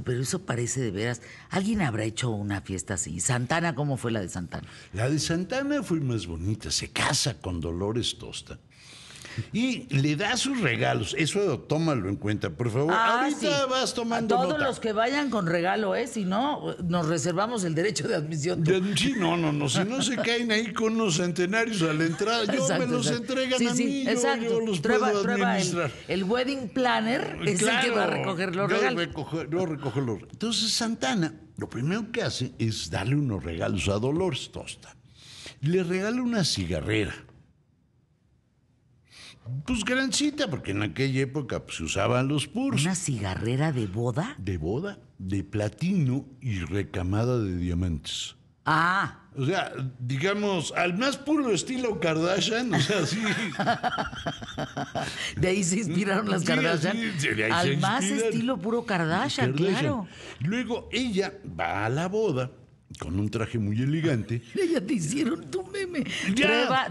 pero eso parece de veras. ¿Alguien habrá hecho una fiesta así? ¿Santana cómo fue la de Santana? La de Santana fue más bonita, se casa con Dolores Tosta. Y le da sus regalos. Eso tómalo en cuenta, por favor. Ah, Ahorita vas tomando. A todos los que vayan con regalo, ¿eh? Si no, nos reservamos el derecho de admisión. sí, no, no, no. Si no se caen ahí con los centenarios a la entrada, yo me los entregan a mí. Yo, los prueba, puedo administrar. El, wedding planner es el que va a recoger los regalos. yo recojo los Entonces, Santana, lo primero que hace es darle unos regalos a Dolores Tosta. Le regala una cigarrera. Pues grancita, porque en aquella época pues, se usaban los puros. ¿Una cigarrera de boda? De boda, de platino y recamada de diamantes. Ah. O sea, digamos, al más puro estilo Kardashian, o sea, sí. de ahí se inspiraron las sí, Kardashian. al más estilo puro Kardashian, claro. Luego ella va a la boda con un traje muy elegante. ya te hicieron tu meme.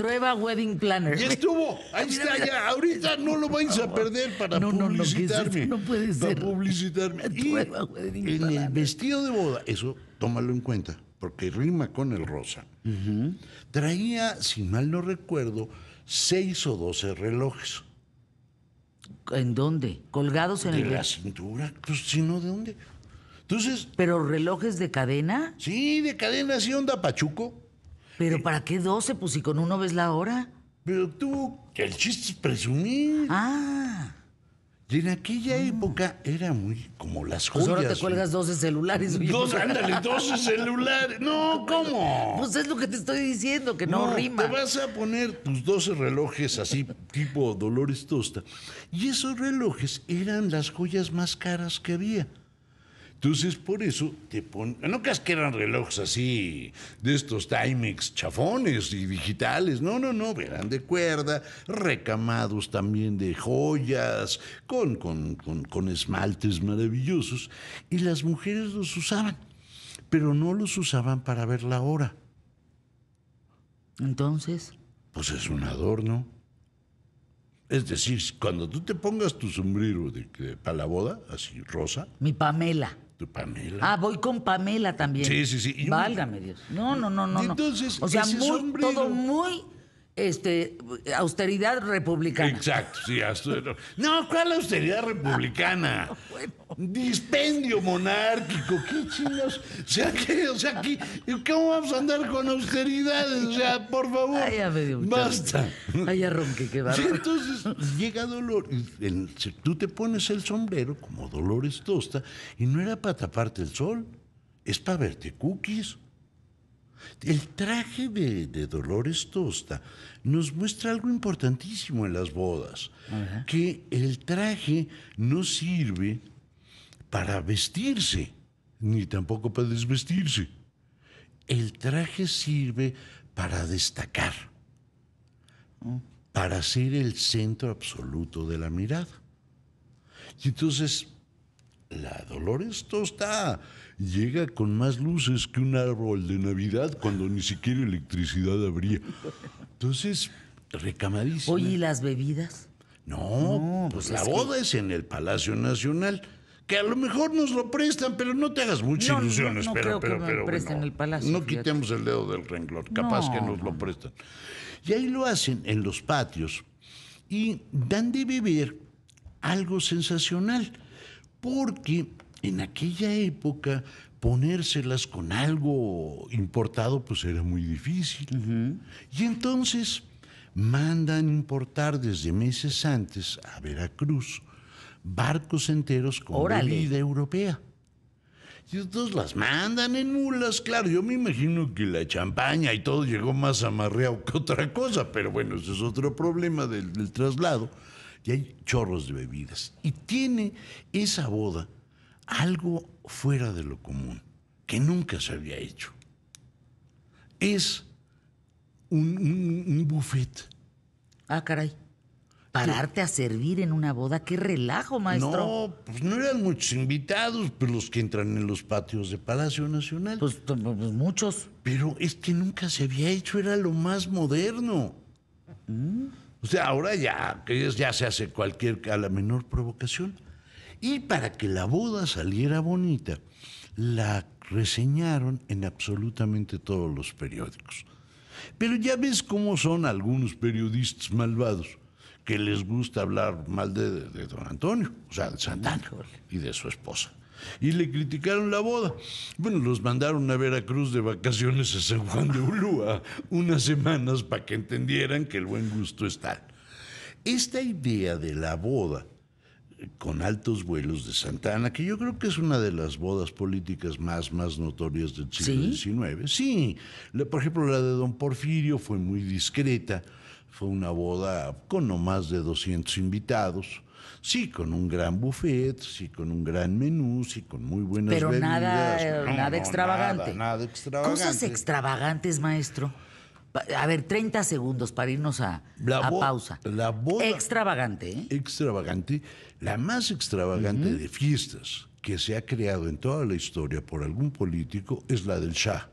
Trueba, Wedding Planner. Y estuvo. Ahí está, ya. Ahorita no lo vais a perder para publicitarme. No, no, no puede ser. Para publicitarme. Y Wedding en el vestido de boda, eso tómalo en cuenta, porque rima con el rosa. Traía, si mal no recuerdo, seis o doce relojes. ¿En dónde? ¿Colgados en el...? De la cintura. Pues, si no, ¿de dónde? Entonces. ¿Pero relojes de cadena? Sí, de cadena, sí, onda pachuco. ¿Pero eh. para qué 12? Pues si con uno ves la hora. Pero tú, que el chiste es presumir. Ah. Y en aquella ah. época era muy como las joyas. Pues ahora te cuelgas 12 celulares. Dos, ándale, 12 celulares. No, ¿cómo? Pues es lo que te estoy diciendo, que no, no rima. Te vas a poner tus 12 relojes así, tipo Dolores Tosta. Y esos relojes eran las joyas más caras que había. Entonces, por eso te ponen. No creas que eran relojes así, de estos Timex chafones y digitales. No, no, no. eran de cuerda, recamados también de joyas, con, con, esmaltes maravillosos. Y las mujeres los usaban, pero no los usaban para ver la hora. Entonces. Pues es un adorno. Es decir, cuando tú te pongas tu sombrero de, de para la boda, así rosa. Mi Pamela. Pamela. Ah, voy con Pamela también. Sí, sí, sí. Válgame Dios. No, no, no, no. Entonces, no. o sea, muy, todo muy este, austeridad republicana. Exacto, sí. No, ¿cuál austeridad republicana? Ah, Dispendio monárquico, qué chinos. O sea, que, o sea ¿cómo vamos a andar con austeridad? O sea, por favor, ya basta. Ay, ya ronque, qué sí, entonces llega Dolores, tú te pones el sombrero como Dolores Tosta y no era para taparte el sol, es para verte cookies. El traje de, Dolores Tosta nos muestra algo importantísimo en las bodas, que el traje no sirve para vestirse, ni tampoco para desvestirse. El traje sirve para destacar, para ser el centro absoluto de la mirada. Y entonces, la Dolores Tosta llega con más luces que un árbol de Navidad cuando ni siquiera electricidad habría. Entonces, recamadísimo. Oye, ¿y las bebidas? No, pues, pues, la boda es en el Palacio Nacional. Que a lo mejor nos lo prestan, pero no te hagas muchas ilusiones. No, pero, creo pero, el palacio, no quitemos el dedo del renglón, capaz que nos lo prestan. Y ahí lo hacen en los patios y dan de beber algo sensacional, porque en aquella época ponérselas con algo importado pues era muy difícil. Y entonces mandan importar desde meses antes a Veracruz barcos enteros con bebida europea. Y entonces las mandan en mulas, claro. Yo me imagino que la champaña y todo llegó más amarreado que otra cosa, pero bueno, ese es otro problema del traslado. Y hay chorros de bebidas. Y tiene esa boda algo fuera de lo común, que nunca se había hecho. Es un, buffet. Ah, caray. Pararte a servir en una boda, qué relajo, maestro. No, pues no eran muchos invitados, pero pues, los que entran en los patios de Palacio Nacional. Pues, pues, pues, muchos. Pero es que nunca se había hecho, era lo más moderno. Mm. O sea, ahora ya, ya se hace cualquier a la menor provocación. Y para que la boda saliera bonita, la reseñaron en absolutamente todos los periódicos. Pero ya ves cómo son algunos periodistas malvados que les gusta hablar mal de, don Antonio, o sea, de Santana y de su esposa. Y le criticaron la boda. Bueno, los mandaron a Veracruz de vacaciones a San Juan de Ulúa unas semanas para que entendieran que el buen gusto está. Esta idea de la boda con altos vuelos de Santana, que yo creo que es una de las bodas políticas más, más notorias del siglo XIX. Sí, por ejemplo, la de don Porfirio fue muy discreta, fue una boda con no más de 200 invitados. Sí, con un gran buffet, sí, con un gran menú, sí, con muy buenas Pero bebidas. nada, extravagante. nada extravagante. Cosas extravagantes, maestro. A ver, 30 segundos para irnos a, pausa. La boda. Extravagante. ¿eh? Extravagante. La más extravagante de fiestas que se ha creado en toda la historia por algún político es la del Shah,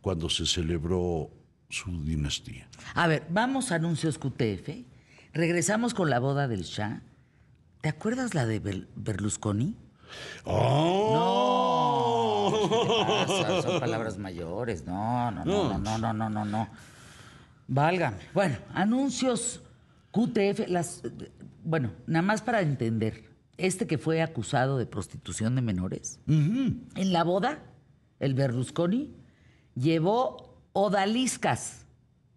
cuando se celebró su dinastía. A ver, vamos a anuncios QTF. Regresamos con la boda del Shah. ¿Te acuerdas la de Berlusconi? ¡Oh! ¡No! Son palabras mayores. No, no, no, no, no, no, no, no, no. Válgame. Bueno, anuncios QTF, las, bueno, nada más para entender. Este que fue acusado de prostitución de menores, en la boda, el Berlusconi llevó odaliscas.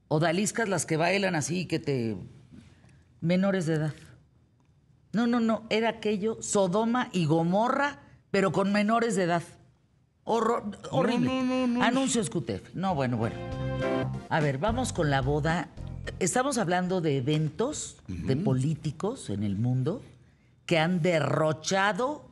Odaliscas las que bailan así que te. menores de edad. No, no, no. Era aquello Sodoma y Gomorra, pero con menores de edad horrible. Anuncio no, No, bueno, bueno. A ver, vamos con la boda. Estamos hablando de eventos de políticos en el mundo que han derrochado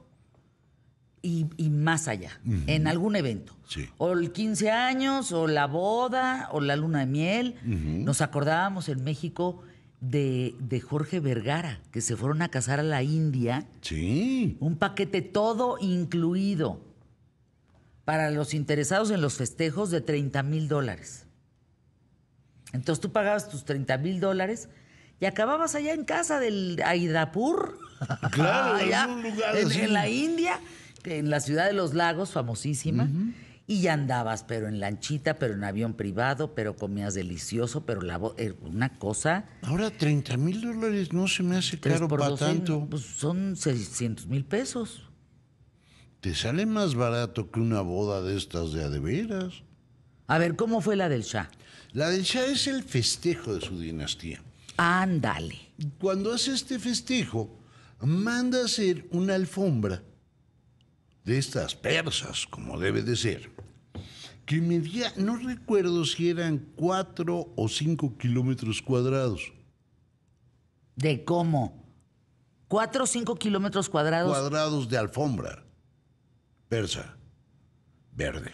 y, más allá, en algún evento. O el 15 años, o la boda, o la luna de miel. Nos acordábamos en México de, de, Jorge Vergara, que se fueron a casar a la India. Sí. Un paquete todo incluido para los interesados en los festejos de 30 mil dólares. Entonces tú pagabas tus 30 mil dólares y acababas allá en casa del Aidapur. Claro, en, la India, en la ciudad de los lagos, famosísima. Y ya andabas, pero en lanchita, pero en avión privado, pero comías delicioso, pero la er, una cosa. Ahora 30 mil dólares no se me hace claro por eh, tanto. Pues son 600 mil pesos te sale más barato que una boda de estas de adeveras. A ver, ¿cómo fue la del Shah? La del Shah es el festejo de su dinastía. Ándale. Cuando hace este festejo, manda a hacer una alfombra de estas persas, como debe de ser, que medía, no recuerdo si eran cuatro o cinco kilómetros cuadrados. ¿De cómo? ¿Cuatro o cinco kilómetros cuadrados? Cuadrados de alfombra persa, verde.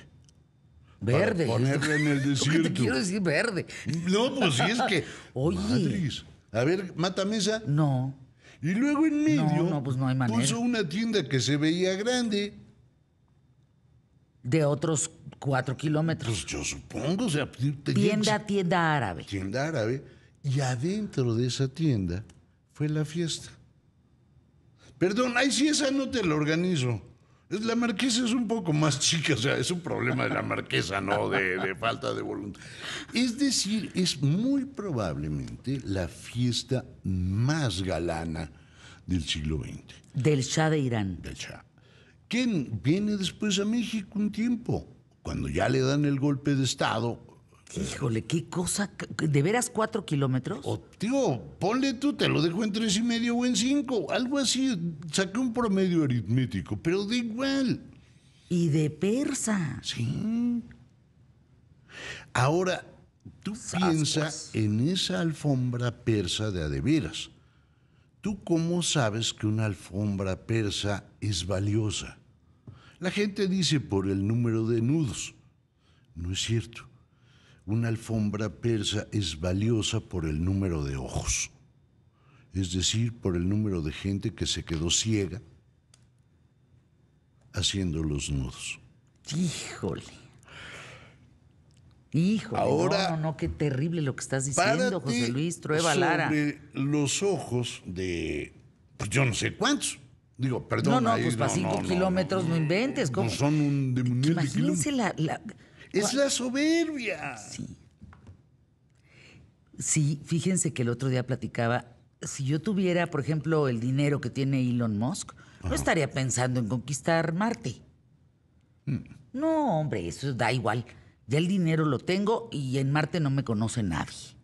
Verde. Para en el desierto. Te quiero decir verde. No, pues si es que. Oye. A ver, mata mesa. No. Y luego en medio no, no, pues no hay manera. puso una tienda que se veía grande. De otros cuatro kilómetros. Pues yo supongo, o sea, tienda, tienda árabe. Tienda árabe. Y adentro de esa tienda fue la fiesta. Perdón, ay, si esa no te la organizo. La marquesa es un poco más chica, o sea, es un problema de la marquesa, no de, falta de voluntad. Es decir, es muy probablemente la fiesta más galana del siglo XX. Del Shah de Irán. Del Shah. ¿Quién viene después a México un tiempo, cuando ya le dan el golpe de Estado Híjole, qué cosa. ¿De veras cuatro kilómetros? tío, ponle tú, te lo dejo en tres y medio o en cinco. Algo así. Saqué un promedio aritmético, pero de igual. Y de persa. Sí. Ahora, tú piensa en esa alfombra persa de adeveras. ¿Tú cómo sabes que una alfombra persa es valiosa? La gente dice por el número de nudos. No es cierto una alfombra persa es valiosa por el número de ojos, es decir, por el número de gente que se quedó ciega haciendo los nudos. Híjole. Híjole, no, no, no, qué terrible lo que estás diciendo, José Luis Trueba sobre Los ojos de, pues yo no sé cuántos. Digo, perdón. No, no, pues para no, cinco kilómetros no, inventes. ¿cómo? son un de, de Imagínense la es la soberbia. Sí. Sí, fíjense que el otro día platicaba, si yo tuviera, por ejemplo, el dinero que tiene Elon Musk, no estaría pensando en conquistar Marte. Hmm. No, hombre, eso da igual. Ya el dinero lo tengo y en Marte no me conoce nadie.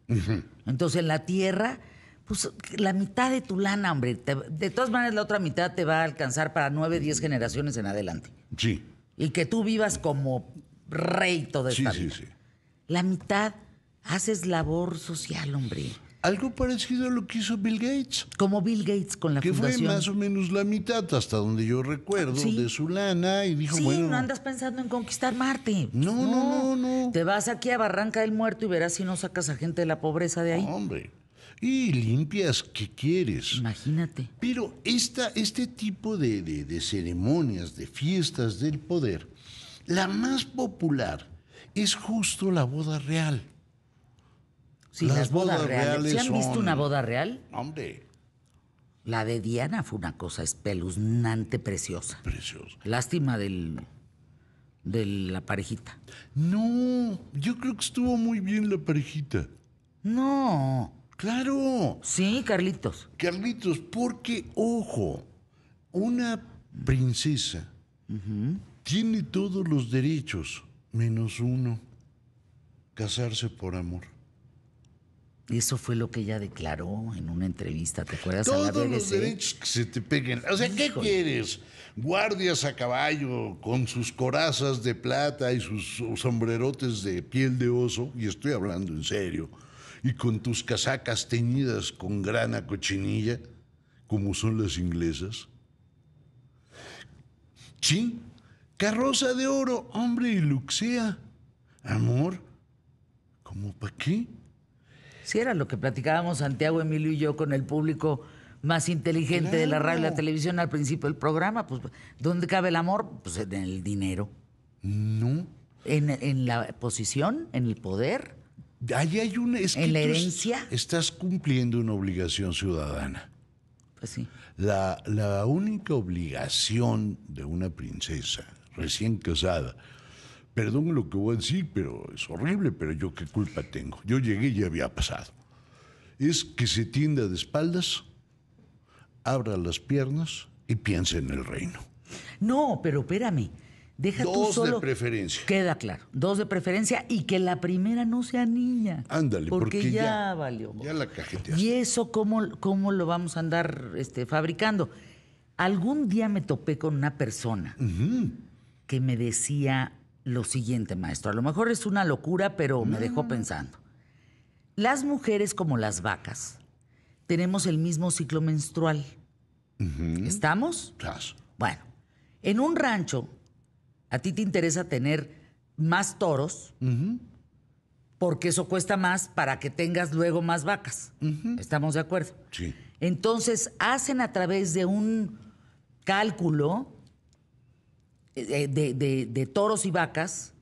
Entonces en la Tierra, pues la mitad de tu lana, hombre, de todas maneras la otra mitad te va a alcanzar para nueve, diez generaciones en adelante. Sí. Y que tú vivas como Reito de esta sí, Sí, sí. La mitad haces labor social, hombre. Algo parecido a lo que hizo Bill Gates. Como Bill Gates con la que fundación. Que fue más o menos la mitad, hasta donde yo recuerdo, de su lana y dijo, sí, no andas pensando en conquistar Marte. No, no, no, no, Te vas aquí a Barranca del Muerto y verás si no sacas a gente de la pobreza de ahí. Hombre. Y limpias que quieres. Imagínate. Pero este tipo de ceremonias, de fiestas del poder, la más popular es justo la boda real. Sí, las, bodas, reales. han visto una boda real? Hombre. La de Diana fue una cosa espeluznante, preciosa. Preciosa. Lástima del de la parejita. No, yo creo que estuvo muy bien la parejita. No. Claro. Sí, Carlitos. Carlitos, porque, ojo, una princesa tiene todos los derechos, menos uno, casarse por amor. Eso fue lo que ella declaró en una entrevista, ¿te acuerdas? Todos los derechos que se te peguen. O sea, ¿qué quieres? Guardias a caballo con sus corazas de plata y sus, sus sombrerotes de piel de oso, y estoy hablando en serio, y con tus casacas teñidas con grana cochinilla, como son las inglesas. Sí, rosa de oro, hombre, y luxea. Amor, ¿cómo para qué? Si era lo que platicábamos Santiago, Emilio y yo con el público más inteligente de la radio y la televisión al principio del programa, pues ¿dónde cabe el amor? Pues en el dinero. No. En, la posición, en el poder. hay una. en la herencia. Estás cumpliendo una obligación ciudadana. Pues sí. La, la única obligación de una princesa recién casada. Perdón lo que voy a decir, pero es horrible, pero yo qué culpa tengo. Yo llegué y ya había pasado. Es que se tienda de espaldas, abra las piernas y piense en el reino. No, pero espérame. Deja dos tú solo. de preferencia. Queda claro. Dos de preferencia y que la primera no sea niña. Ándale, porque, ya, valió. Ya la cajeteaste. ¿Y eso cómo, cómo lo vamos a andar este, fabricando? Algún día me topé con una persona que me decía lo siguiente, maestro. A lo mejor es una locura, pero me dejó mm. pensando. Las mujeres como las vacas tenemos el mismo ciclo menstrual. ¿Estamos? Claro. Bueno, en un rancho, a ti te interesa tener más toros porque eso cuesta más para que tengas luego más vacas. ¿Estamos de acuerdo? Sí. Entonces, hacen a través de un cálculo eh, eh, de, toros y vacas,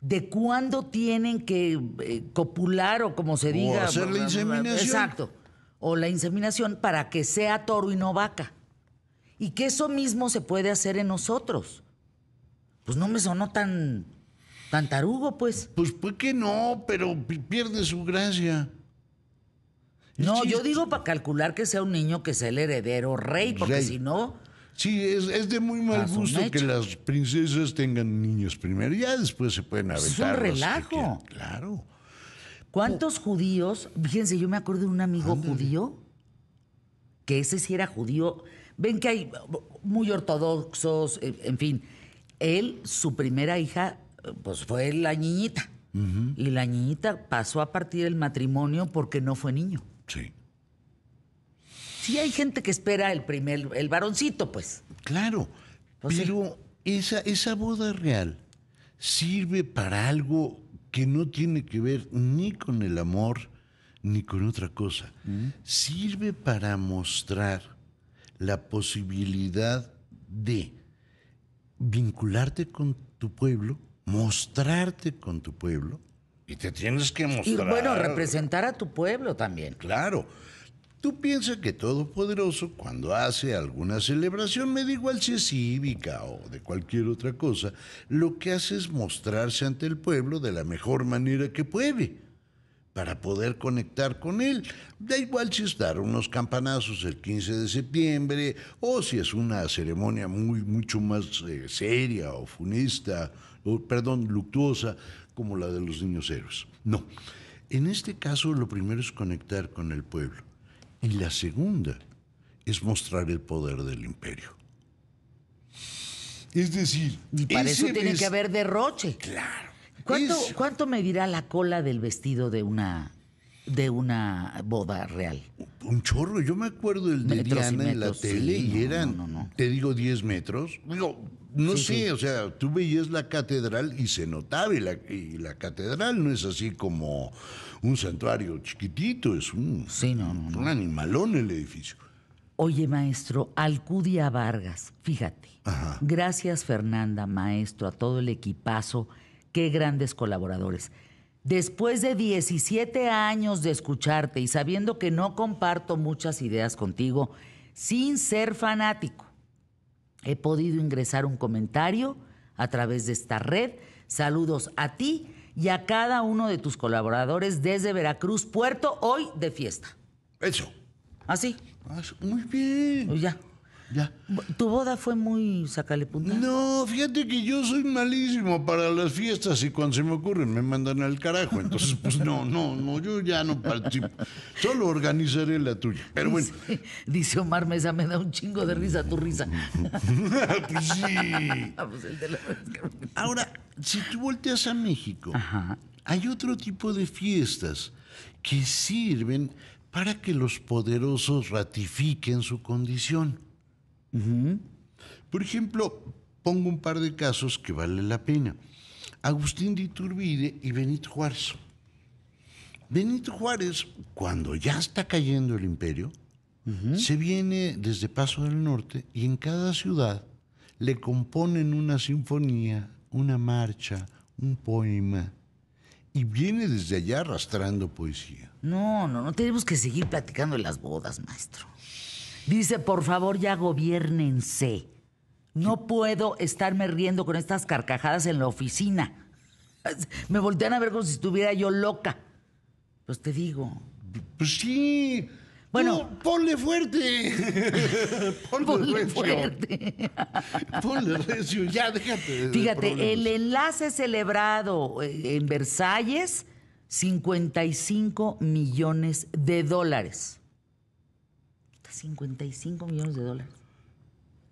¿de cuándo tienen que eh, copular o como se diga? O hacer la inseminación. Exacto. O la inseminación para que sea toro y no vaca. Y que eso mismo se puede hacer en nosotros. Pues no me sonó tan, tan tarugo, pues. Pues, pues que no, pero pierde su gracia. No, yo digo para calcular que sea un niño que sea el heredero rey, porque si no, Sí, es, es de muy mal gusto que las princesas tengan niños primero. Ya después se pueden aventar. Es un relajo. claro. ¿Cuántos oh. judíos? Fíjense, yo me acuerdo de un amigo judío, que ese sí era judío. Ven que hay muy ortodoxos, eh, en fin. Él, su primera hija, pues fue la niñita. Y la niñita pasó a partir del matrimonio porque no fue niño. Sí. Sí hay gente que espera el primer, el varoncito, pues. Claro, pero esa, esa boda real sirve para algo que no tiene que ver ni con el amor ni con otra cosa. Mm. Sirve para mostrar la posibilidad de vincularte con tu pueblo, mostrarte con tu pueblo. Y te tienes que mostrar. Y bueno, representar a tu pueblo también. Claro. Tú piensas que Todopoderoso, cuando hace alguna celebración, me da igual si es cívica o de cualquier otra cosa, lo que hace es mostrarse ante el pueblo de la mejor manera que puede para poder conectar con él. Da igual si es dar unos campanazos el 15 de septiembre o si es una ceremonia muy, mucho más eh, seria o funista, o, perdón, luctuosa, como la de los niños héroes. No. En este caso, lo primero es conectar con el pueblo. Y la segunda es mostrar el poder del imperio. Es decir, y para eso tiene que haber derroche. Claro. ¿Cuánto, medirá la cola del vestido de una de una boda real. Un chorro, yo me acuerdo el de Diana en la tele y eran, te digo, 10 metros. Digo, no sé, o sea, tú veías la catedral y se notaba, y la catedral no es así como un santuario chiquitito, es un, sí, un animalón el edificio. Oye, maestro, Alcudia Vargas, fíjate. Gracias, Fernanda, maestro, a todo el equipazo. Qué grandes colaboradores. Después de 17 años de escucharte y sabiendo que no comparto muchas ideas contigo, sin ser fanático, he podido ingresar un comentario a través de esta red. Saludos a ti y a cada uno de tus colaboradores desde Veracruz, Puerto, hoy de fiesta. Eso. Así. ¿Ah, ah, muy bien. Pues ya. ¿Tu boda fue muy sacalepundita. No, fíjate que yo soy malísimo para las fiestas y cuando se me ocurren me mandan al carajo. Entonces, pues no, no, no, yo ya no participo. Solo organizaré la tuya. Pero bueno. Dice, Omar, Omar Mesa, me da un chingo de risa tu risa. pues sí. Ah, pues, Ahora, si tú volteas a México, hay otro tipo de fiestas que sirven para que los poderosos ratifiquen su condición. Por ejemplo, pongo un par de casos que vale la pena. Agustín de Iturbide y Benito Juárez. Benito Juárez, cuando ya está cayendo el imperio, se viene desde Paso del Norte y en cada ciudad le componen una sinfonía, una marcha, un poema. Y viene desde allá arrastrando poesía. No, no, no tenemos que seguir platicando de las bodas, maestro. Dice, por favor, ya gobiernense. No puedo estarme riendo con estas carcajadas en la oficina. Me voltean a ver como si estuviera yo loca. Pues te digo. Pues sí. Bueno, ponle fuerte. ponle, fuerte. ponle recio, ya déjate. Fíjate, el enlace celebrado eh, en Versalles, 55 millones de dólares. 55 millones de dólares.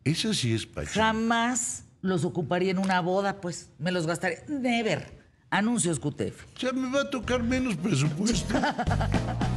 Eso sí es pacho. Jamás los ocuparía en una boda, pues me los gastaré. Never. Anuncios QTF. Ya me va a tocar menos presupuesto.